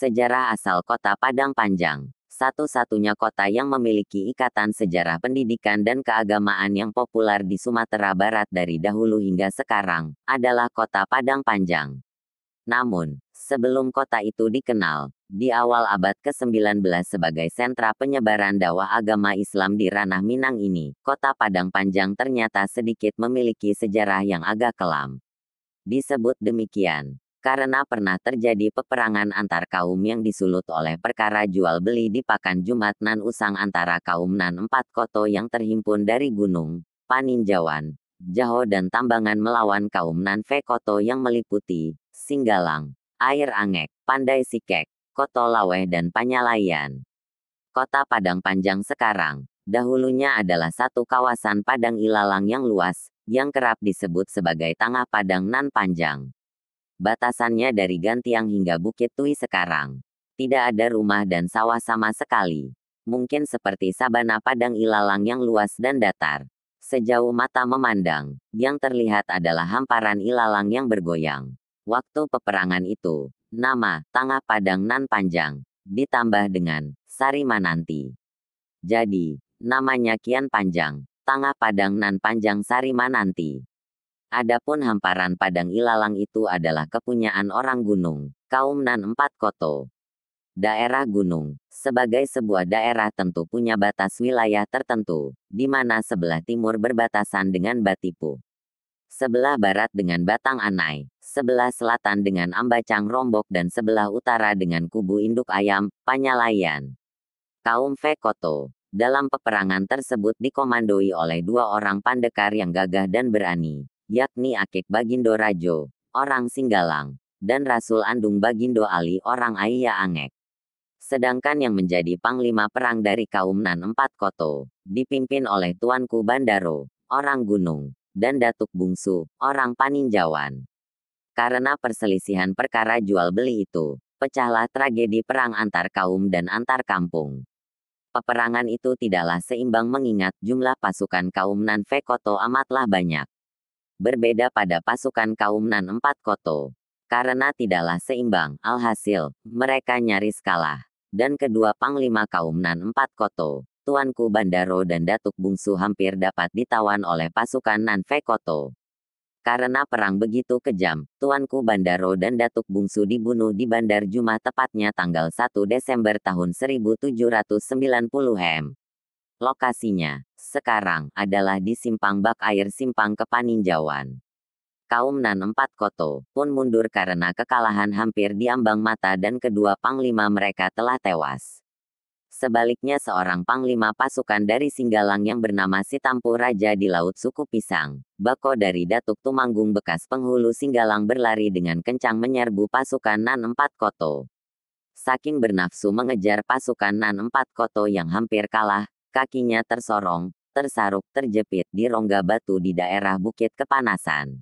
Sejarah asal kota Padang Panjang, satu-satunya kota yang memiliki ikatan sejarah pendidikan dan keagamaan yang populer di Sumatera Barat dari dahulu hingga sekarang, adalah kota Padang Panjang. Namun, sebelum kota itu dikenal, di awal abad ke-19 sebagai sentra penyebaran dakwah agama Islam di ranah Minang ini, kota Padang Panjang ternyata sedikit memiliki sejarah yang agak kelam. Disebut demikian karena pernah terjadi peperangan antar kaum yang disulut oleh perkara jual beli di Pakan Jumat Nan Usang antara kaum Nan empat koto yang terhimpun dari gunung, Paninjauan, Jaho dan Tambangan melawan kaum Nan Ve koto yang meliputi Singgalang, Air Angek, Pandai Sikek, Koto Laweh dan Panyalayan. Kota Padang Panjang sekarang, dahulunya adalah satu kawasan Padang Ilalang yang luas, yang kerap disebut sebagai Tangah Padang Nan Panjang. Batasannya dari Gantiang hingga Bukit Tui sekarang. Tidak ada rumah dan sawah sama sekali. Mungkin seperti sabana padang ilalang yang luas dan datar. Sejauh mata memandang, yang terlihat adalah hamparan ilalang yang bergoyang. Waktu peperangan itu, nama Tangah Padang Nan Panjang, ditambah dengan Sari Mananti. Jadi, namanya kian panjang, Tangah Padang Nan Panjang Sari Mananti. Adapun hamparan padang ilalang itu adalah kepunyaan orang gunung, kaum nan empat koto. Daerah gunung, sebagai sebuah daerah tentu punya batas wilayah tertentu, di mana sebelah timur berbatasan dengan Batipu. Sebelah barat dengan Batang Anai, sebelah selatan dengan Ambacang Rombok dan sebelah utara dengan Kubu Induk Ayam, Panyalayan. Kaum Koto dalam peperangan tersebut dikomandoi oleh dua orang pandekar yang gagah dan berani, yakni Akek Bagindo Rajo, orang Singgalang, dan Rasul Andung Bagindo Ali orang ayia Angek. Sedangkan yang menjadi panglima perang dari kaum Nan Empat Koto, dipimpin oleh Tuanku Bandaro, orang Gunung, dan Datuk Bungsu, orang paninjawan Karena perselisihan perkara jual beli itu, pecahlah tragedi perang antar kaum dan antar kampung. Peperangan itu tidaklah seimbang mengingat jumlah pasukan kaum nan fekoto amatlah banyak berbeda pada pasukan kaum Nan Empat Koto. Karena tidaklah seimbang, alhasil, mereka nyaris kalah. Dan kedua panglima kaum Nan Empat Koto, Tuanku Bandaro dan Datuk Bungsu hampir dapat ditawan oleh pasukan Nan Koto. Karena perang begitu kejam, Tuanku Bandaro dan Datuk Bungsu dibunuh di Bandar Jumat tepatnya tanggal 1 Desember tahun 1790 M. Lokasinya, sekarang, adalah di Simpang Bak Air Simpang Kepaninjauan. Kaum Nan Empat Koto pun mundur karena kekalahan hampir di ambang mata dan kedua panglima mereka telah tewas. Sebaliknya seorang panglima pasukan dari Singgalang yang bernama Sitampu Raja di Laut Suku Pisang, Bako dari Datuk Tumanggung bekas penghulu Singgalang berlari dengan kencang menyerbu pasukan Nan Empat Koto. Saking bernafsu mengejar pasukan Nan Empat Koto yang hampir kalah, Kakinya tersorong, tersaruk terjepit di rongga batu di daerah Bukit Kepanasan.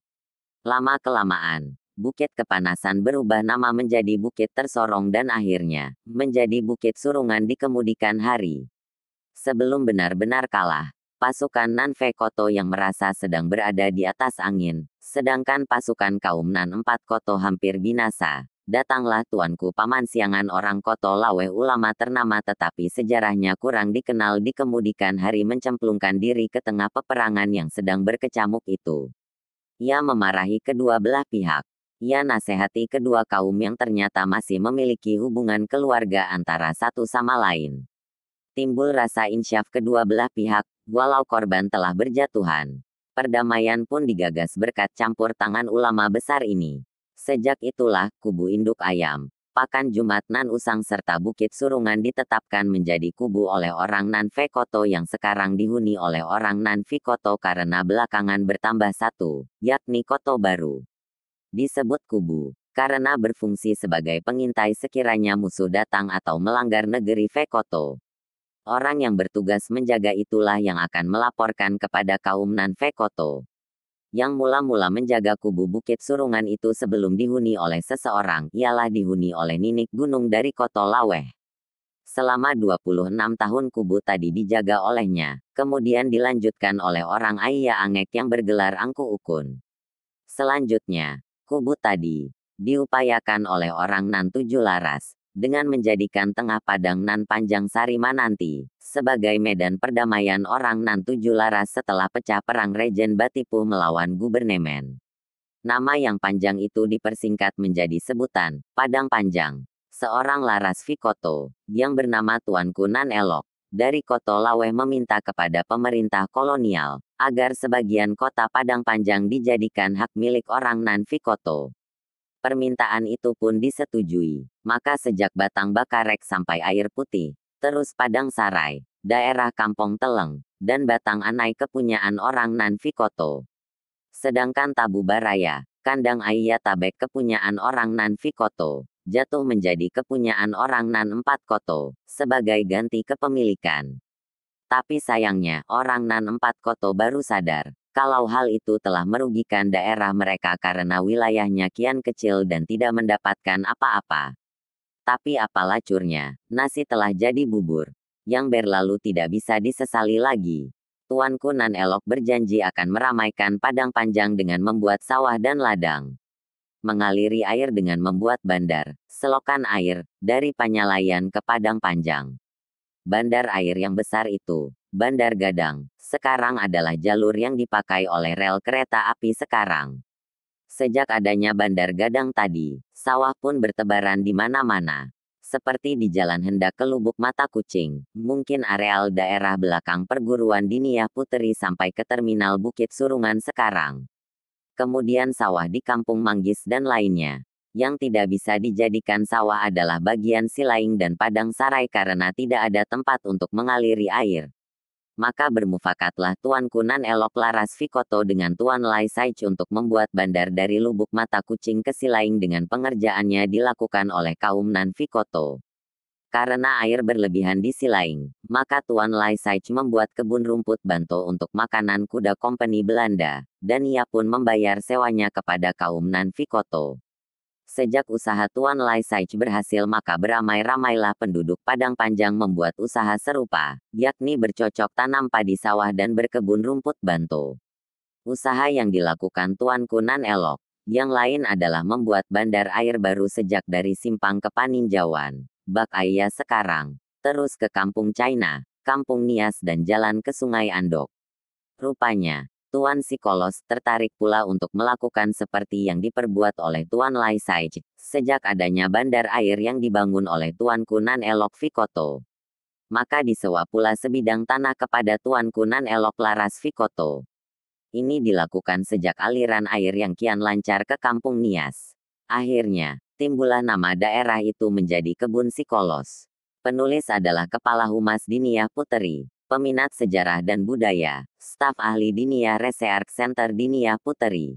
Lama-kelamaan, Bukit Kepanasan berubah nama menjadi Bukit Tersorong dan akhirnya, menjadi Bukit Surungan di kemudikan hari. Sebelum benar-benar kalah, pasukan Koto yang merasa sedang berada di atas angin, sedangkan pasukan kaum Nan Empat Koto hampir binasa. Datanglah tuanku paman siangan orang koto lawe ulama ternama tetapi sejarahnya kurang dikenal di kemudikan hari mencemplungkan diri ke tengah peperangan yang sedang berkecamuk itu. Ia memarahi kedua belah pihak. Ia nasihati kedua kaum yang ternyata masih memiliki hubungan keluarga antara satu sama lain. Timbul rasa insyaf kedua belah pihak, walau korban telah berjatuhan. Perdamaian pun digagas berkat campur tangan ulama besar ini. Sejak itulah, kubu induk ayam, pakan Jumat Nan Usang serta Bukit Surungan ditetapkan menjadi kubu oleh orang Nan Fekoto yang sekarang dihuni oleh orang Nan Fikoto karena belakangan bertambah satu, yakni Koto baru. Disebut kubu, karena berfungsi sebagai pengintai sekiranya musuh datang atau melanggar negeri Vekoto. Orang yang bertugas menjaga itulah yang akan melaporkan kepada kaum Nan Fekoto. Yang mula-mula menjaga kubu bukit surungan itu sebelum dihuni oleh seseorang, ialah dihuni oleh ninik gunung dari Koto Laweh. Selama 26 tahun kubu tadi dijaga olehnya, kemudian dilanjutkan oleh orang Ayah Angek yang bergelar Angku Ukun. Selanjutnya, kubu tadi diupayakan oleh orang Nantuju Laras, dengan menjadikan Tengah Padang Nan Panjang Sarima nanti sebagai medan perdamaian orang Nan Tujuh Laras setelah pecah perang Regen Batipu melawan Gubernemen. Nama yang panjang itu dipersingkat menjadi sebutan Padang Panjang. Seorang Laras Vikoto yang bernama Tuan Kunan Elok dari Koto Laweh meminta kepada pemerintah kolonial agar sebagian kota Padang Panjang dijadikan hak milik orang Nan Vikoto Permintaan itu pun disetujui. Maka sejak batang bakarek sampai air putih, terus padang sarai, daerah kampung teleng, dan batang anai kepunyaan orang Nanfikoto. Sedangkan Tabu Baraya, kandang Ayya Tabek kepunyaan orang Nanfikoto, jatuh menjadi kepunyaan orang Nan Empat Koto, sebagai ganti kepemilikan. Tapi sayangnya, orang Nan Empat Koto baru sadar kalau hal itu telah merugikan daerah mereka karena wilayahnya kian kecil dan tidak mendapatkan apa-apa. Tapi apa lacurnya, nasi telah jadi bubur, yang berlalu tidak bisa disesali lagi. Tuan Nan Elok berjanji akan meramaikan padang panjang dengan membuat sawah dan ladang. Mengaliri air dengan membuat bandar, selokan air, dari Panyalayan ke padang panjang bandar air yang besar itu, Bandar Gadang, sekarang adalah jalur yang dipakai oleh rel kereta api sekarang. Sejak adanya Bandar Gadang tadi, sawah pun bertebaran di mana-mana. Seperti di Jalan Hendak ke Lubuk Mata Kucing, mungkin areal daerah belakang perguruan Diniyah Puteri sampai ke terminal Bukit Surungan sekarang. Kemudian sawah di Kampung Manggis dan lainnya yang tidak bisa dijadikan sawah adalah bagian Silaing dan Padang Sarai karena tidak ada tempat untuk mengaliri air. Maka bermufakatlah Tuan Kunan Elok Laras Fikoto dengan Tuan Lai Saich untuk membuat bandar dari lubuk mata kucing ke Silaing dengan pengerjaannya dilakukan oleh kaum Nan Fikoto. Karena air berlebihan di Silaing, maka Tuan Lai Saich membuat kebun rumput Banto untuk makanan kuda kompeni Belanda, dan ia pun membayar sewanya kepada kaum Nan Fikoto. Sejak usaha Tuan Lai Saich berhasil maka beramai-ramailah penduduk Padang Panjang membuat usaha serupa, yakni bercocok tanam padi sawah dan berkebun rumput bantu. Usaha yang dilakukan Tuan Kunan elok. Yang lain adalah membuat bandar air baru sejak dari Simpang ke Paninjauan, Bak Aya sekarang, terus ke Kampung China, Kampung Nias dan jalan ke Sungai Andok. Rupanya, Tuan Sikolos tertarik pula untuk melakukan seperti yang diperbuat oleh Tuan Lai Saij, sejak adanya bandar air yang dibangun oleh Tuan Kunan Elok Vikoto. Maka disewa pula sebidang tanah kepada Tuan Kunan Elok Laras Vikoto. Ini dilakukan sejak aliran air yang kian lancar ke kampung Nias. Akhirnya, timbullah nama daerah itu menjadi Kebun Sikolos. Penulis adalah Kepala Humas Diniah Puteri, peminat sejarah dan budaya staf ahli Dinia ya Research Center Dinia ya Puteri.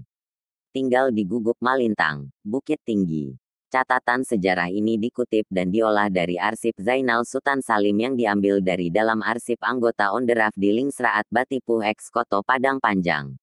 Tinggal di Guguk Malintang, Bukit Tinggi. Catatan sejarah ini dikutip dan diolah dari arsip Zainal Sultan Salim yang diambil dari dalam arsip anggota Onderaf di Lingsraat Batipuh Eks Koto Padang Panjang.